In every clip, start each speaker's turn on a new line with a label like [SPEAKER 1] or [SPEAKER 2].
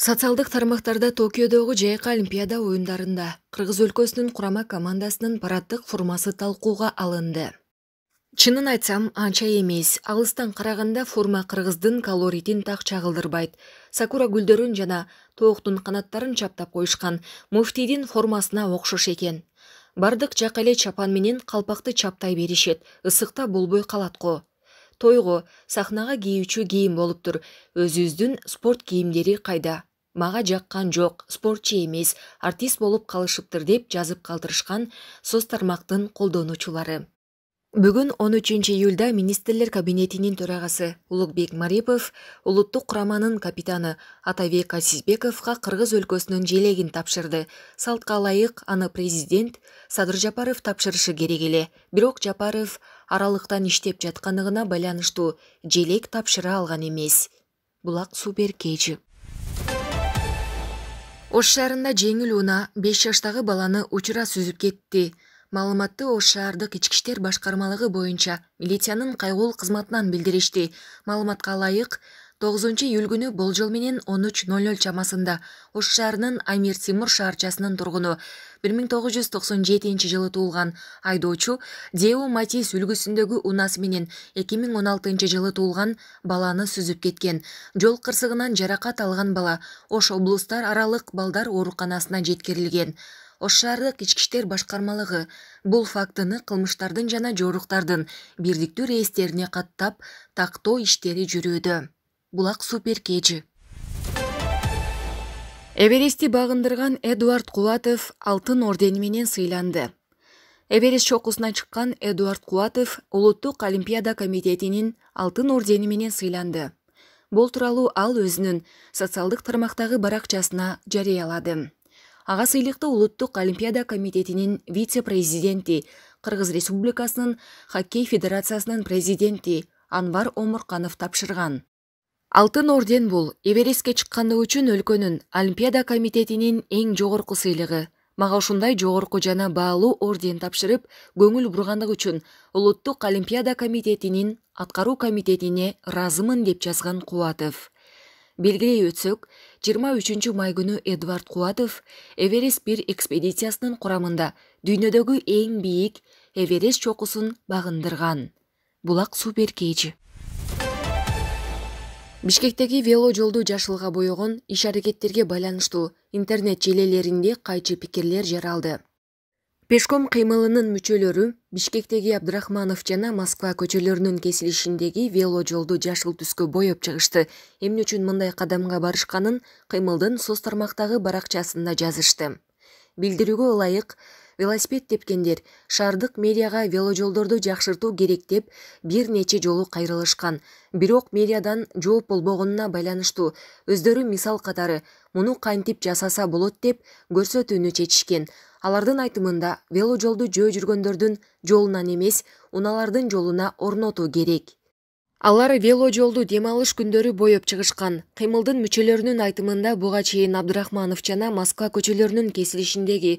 [SPEAKER 1] социалдык тармактарда токиодогу жайкы олимпиада оюндарында кыргыз өлкөсүнүн курама командасынын парадтык формасы талкууга алынды чынын айтсам анча эмес алыстан караганда форма кыргыздын колоритин так чагылдырбайт сакура гүлдөрүн жана тооктун канаттарын чаптап коюшкан муфтийдин формасына окшош экен бардык жака эле чапан менен калпакты чаптай беришет ысыкта болбой калат го тойго сахнага кийүүчү кийим болуптур өзүбүздүн спорт кийимдери кайда мага жаққан жоқ, спортчу емес, артист болып калышыптыр деп жазып калтырышкан соц тармактын колдонуучулары бүгүн он үчүнчү июлда министрлер кабинетинин төрагасы улукбек марипов улуттук құраманың капитаны атабек Касизбековға кыргыз өлкөсүнүн желегін тапшырды салтка ылайык аны президент Садыр Жапаров тапшырышы керек эле бирок жапаров аралыктан иштеп жаткандыгына байланыштуу желек тапшыра алган эмес булак супер ош шаарында жеңил унаа беш жаштагы баланы учура сүзүп кетти маалыматты ош шаардык ички иштер башкармалыгы боюнча милициянын кайгуул кызматынан билдиришти маалыматка ылайык тогузунчу июль күнү болжол менен он үч ноль ноль чамасында ош шаарынын амир тимур шаарчасынын тургуну бир миң тогуз жүз токсон жетинчи жылы туулган айдоочу део матис үлгүсүндөгү унаасы менен эки миң он алтынчы жылы туулган баланы сүзүп кеткен жол кырсыгынан жаракат алган бала ош облустар аралык балдар ооруканасына жеткирилген ош шаардык ички иштер башкармалыгы бул фактыны кылмыштардын жана жоруктардын бирдиктүү реестерине каттап тактоо иштери жүрүүдө Бұлақ супер кежи бағындырған багындырган эдуард кулатов алтын орденіменен сыйланды эверест чокусуна шыққан эдуард кулатов улуттук олимпиада комитетінің алтын орденіменен менен сыйланды бұл тууралуу ал социалдық социалдык тармактагы баракчасына жариялады. Аға сыйлықты улуттук олимпиада комитетінің вице президенті Қырғыз Республикасының хоккей федерациясының президенти анвар омурканов алтын орден бул эверестке чыкканы үчүн өлкөнүн олимпиада комитетинин эң жогорку сыйлыгы мага ушундай жогорку жана баалуу орден тапшырып көңүл бургандык үчүн улуттук олимпиада комитетинин аткаруу комитетине ыраазымын деп жазган кубатов белгилей өтсөк жыйырма үчүнчү май күнү эдуард кубатов эверест бир экспедициясынын курамында дүйнөдөгү эң бийик эверест чокусун багындырган булак супер бишкектеги вело жолду жашылга боегон иш аракеттерге байланыштуу интернет желелеринде кайчы пикирлер жаралды пешком кыймылынын мүчөлөрү бишкектеги абдрахманов жана москва көчөлөрүнүн кесилишиндеги вело жолду жашыл түскө боеп чыгышты эмне үчүн мындай кадамга барышканын кыймылдын соц тармактагы баракчасында жазышты билдирүүгө ылайык велосипед тепкендер шаардык мэрияга веложолдорду жакшыртуу керек деп бир нече жолу кайрылышкан бирок мэриядан жооп болбогонуна байланыштуу өздөрү мисал катары муну кантип жасаса болот деп көрсөтүүнү чечишкен алардын айтымында веложолду жөө жүргөндөрдүн жолунан эмес унаалардын жолуна орнотуу керек алар веложолду дем алыш күндөрү боеп чыгышкан кыймылдын мүчөлөрүнүн айтымында буга чейин абдрахманов жана москва көчөлөрүнүн кесилишиндеги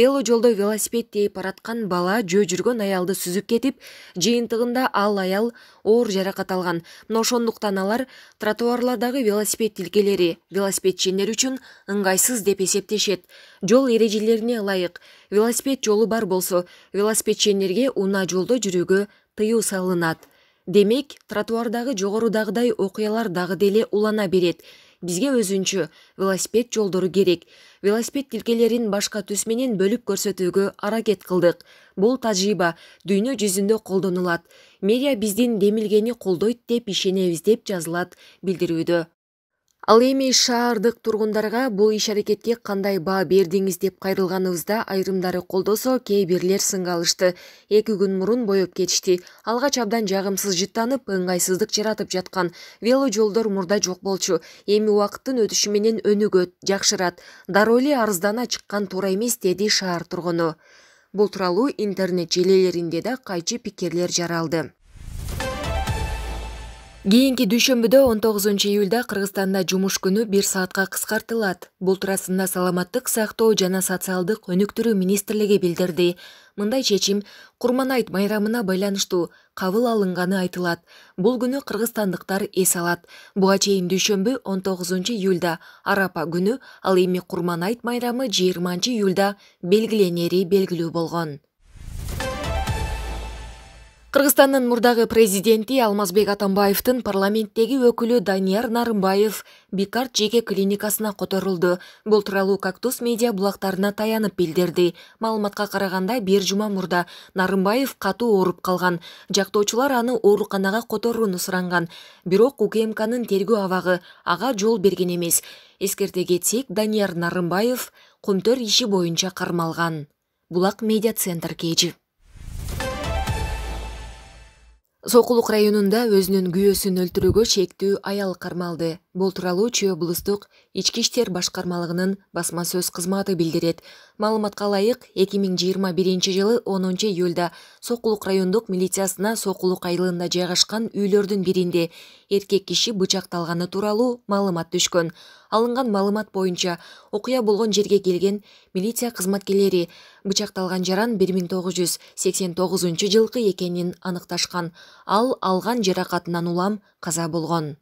[SPEAKER 1] вело жолдо велосипед тээп бараткан бала жөө жүргөн аялды сүзүп кетип жыйынтыгында ал аял оор жаракат алган мына ошондуктан алар тротуарлардагы велосипед тилкелери велосипедчендер үчүн ыңгайсыз деп эсептешет жол эрежелерине ылайык велосипед жолу бар болсо велосипедчендерге унаа жолдо жүрүүгө тыюу салынат демек тротуардагы жогорудагыдай окуялар дагы деле улана берет бизге өзүнчө велосипед жолдору керек велосипед тилкелерин башка түс менен бөлүп көрсөтүүгө аракет кылдык бул тажрыйба дүйнө жүзүндө колдонулат мэрия биздин демилгени колдойт деп ишенебиз деп жазылат билдирүүдө ал эми шаардык тургундарга бул иш аракетке кандай баа бердиңиз деп кайрылганыбызда айрымдары колдосо кээ бирлер сынга алышты эки күн мурун боеп кетишти алгач абдан жагымсыз жыттанып ыңгайсыздык жаратып жаткан вело жолдор мурда жок болчу эми убакыттын өтүшү менен өнүгөт жакшырат дароо эле арыздана чыккан туура эмес деди шаар тургуну бул тууралуу интернет желелеринде да кайчы пикирлер жаралды кийинки дүйшөмбүдө он тогузунчу июлда кыргызстанда жумуш күнү бир саатка кыскартылат бул туурасында саламаттык сактоо жана социалдык өнүктүрүү министрлиги билдирди мындай чечим курман айт майрамына байланыштуу кабыл алынганы айтылат бул күнү кыргызстандыктар эс алат буга чейин дүйшөмбү он тогузунчу июлда арапа күнү ал эми курман айт майрамы жыйырманчы июлда белгиленери белгилүү болгон кыргызстандын мурдагы президенти алмазбек атамбаевдин парламенттеги өкілі данияр нарымбаев бикар жеке клиникасына которулду бул тууралуу кактус медиа бұлақтарына таянып билдирди маалыматка караганда бир жума мурда нарымбаев катуу орып қалған, жактоочулар аны ооруканага которууну суранган бирок укмкнын тергөө абагы ага жол берген эмес эскерте кетсек данияр нарымбаев кумтөр иши боюнча кармалган булак медиа центр сокулук районунда өзүнүн күйөөсүн өлтүрүүгө шектүү аял кармалды бул тууралуу чүй облустук ички иштер башкармалыгынын басма сөз кызматы билдирет маалыматка ылайык эки миң жыйырма биринчи жылы онунчу июлда сокулук райондук милициясына сокулук айылында жайгашкан үйлөрдүн биринде эркек киши бычакталганы тууралуу маалымат түшкөн алынган маалымат боюнча окуя болгон жерге келген милиция кызматкерлери бычакталган жаран бир миң тогуз жүз сексен тогузунчу жылкы экенин аныкташкан ал алган жаракатынан улам каза болгон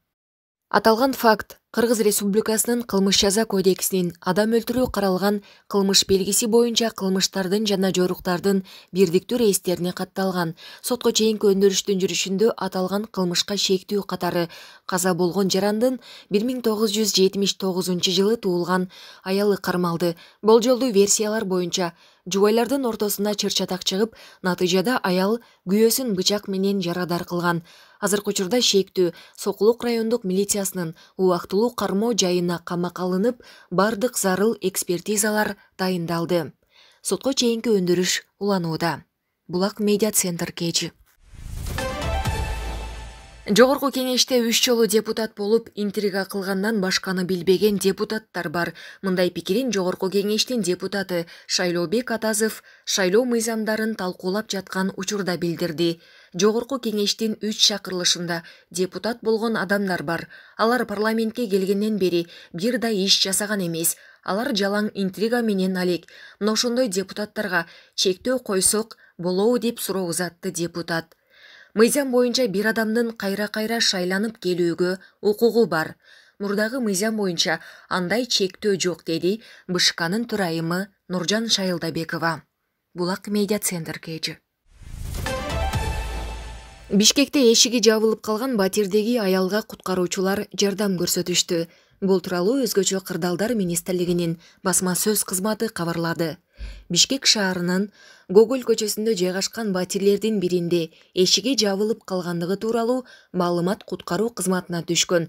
[SPEAKER 1] аталган факт кыргыз республикасынын кылмыш жаза кодексинин адам өлтүрүү каралган кылмыш белгиси боюнча кылмыштардын жана жоруктардын бирдиктүү реестерине катталган сотко чейинки өндүрүштүн жүрүшүндө аталган кылмышка шектүү катары каза болгон жарандын бир миң тогуз жүз жетимиш тогузунчу жылы туулган аялы кармалды болжолдуу версиялар боюнча жубайлардын ортосунда чыр чатак чыгып натыйжада аял күйөөсүн бычак менен жарадар кылган азыркы учурда шектүү сокулук райондук милициясынын убактылуу кармоо жайына камакка алынып бардык зарыл экспертизалар дайындалды сотко чейинки өндүрүш уланууда булак медиа центр кечи жогорку кеңеште үч жолу депутат болуп интрига кылгандан башканы билбеген депутаттар бар мындай пикирин жогорку кеңештин депутаты шайлообек атазов шайлоо мыйзамдарын талкуулап жаткан учурда билдирди жогорку кеңештин үч чакырылышында депутат болгон адамдар бар алар парламентке келгенден бери бир да иш жасаган эмес алар жалаң интрига менен алек мына ошондой депутаттарга чектөө койсок болобу деп суроо узатты депутат мыйзам боюнча бир адамдын кайра кайра шайланып келүүгө укугу бар мурдагы мыйзам боюнча андай чектөө жок деди бшкнын төрайымы нуржан шайылдабекова булак медиа центр kg бишкекте эшиги жабылып калган батирдеги аялга куткаруучулар жардам көрсөтүштү бул тууралуу өзгөчө кырдаалдар министрлигинин басма сөз кызматы кабарлады бишкек шаарынын гоголь көчөсүндө жайгашкан батирлердин биринде эшиги жабылып калгандыгы тууралуу маалымат куткаруу кызматына түшкөн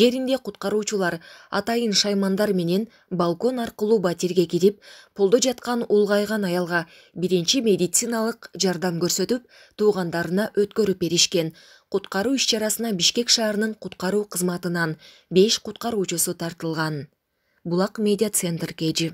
[SPEAKER 1] жеринде куткаруучулар атайын шаймандар менен балкон аркылуу батирге кирип полдо жаткан улгайган аялга биринчи медициналык жардам көрсөтүп туугандарына өткөрүп беришкен куткаруу иш чарасына бишкек шаарынын куткаруу кызматынан беш куткаруучусу тартылган булак медиа центр кежи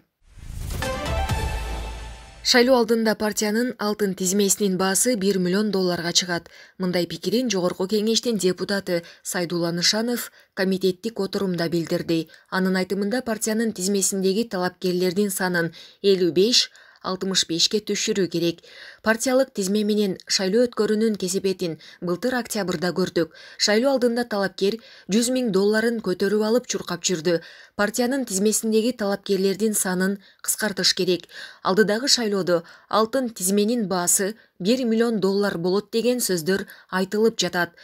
[SPEAKER 1] шайлоо алдында партиянын алтын тизмесинин баасы бир миллион долларга чыгат мындай пикирин жогорку кеңештин депутаты сайдулла нышанов комитеттик отурумда билдирди анын айтымында партиянын тизмесиндеги талапкерлердин санын элүү беш алтымыш бешке түшүрүү керек партиялык тизме менен шайлоо өткөрүүнүн кесепетин былтыр октябрда көрдүк шайлоо алдында талапкер жүз миң долларын көтөрүп алып чуркап жүрдү партиянын тизмесиндеги талапкерлердин санын кыскартыш керек алдыдагы шайлоодо алтын тизменин баасы бир миллион доллар болот деген сөздөр айтылып жатат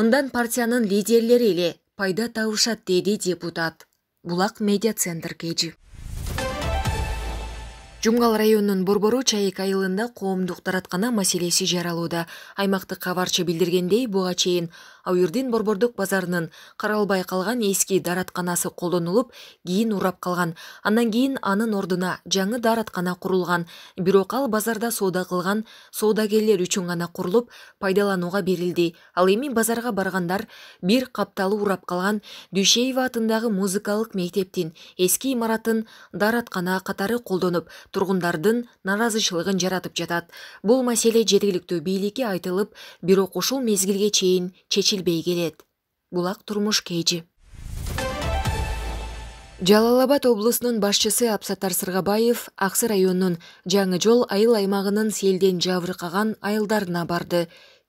[SPEAKER 1] мындан партиянын лидерлери эле пайда табышат деди депутат булак медиа центр kg жумгал районунун борбору чайык айылында коомдук таратқана маселеси жаралууда аймактык кабарчы билдиргендей буга чейин аирдин борбордук базарынын каралбай калган эски даратканасы колдонулуп кийин урап калган андан кийин анын ордуна жаңы даараткана курулган бирок ал базарда соода кылган соодагерлер үчүн гана курулуп пайдаланууга берилди ал эми базарга баргандар бир капталы урап калган дүйшеева атындагы музыкалык мектептин эски имаратын дааратканы катары колдонуп тургундардын нааразычылыгын жаратып жатат бул маселе жергиликтүү бийликке айтылып бирок ушул мезгилге чейин чечил келбей келет Бұлақ тұрмыш кейджі. жалал облысының башчысы Апсатар Сырғабаев ақсы районунун жаңы жол айыл аймағының селден жабырықаған айылдарына барды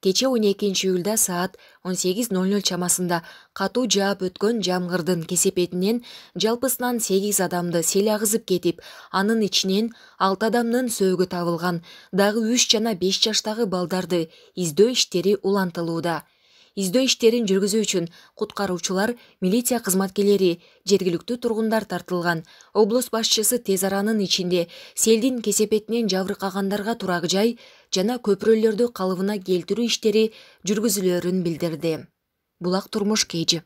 [SPEAKER 1] кече 12 үлді саат 18.00 чамасында қату жаап өткен жамғырдың кесепетінен жалпысынан 8 адамды сел ағызып кетип анын ішінен 6 адамның сөгі тавылған, дағы 3 жана 5 жаштағы балдарды издөй іштері улантылууда издөө иштерин жүргүзүү үчүн куткаруучулар милиция кызматкерлери жергиликтүү тургундар тартылган облус башчысы тез аранын ичинде селдин кесепетинен жабыркагандарга турак жай жана көпүрөлөрдү калыбына келтирүү иштери жүргүзүлөрүн билдирди булак турмуш kg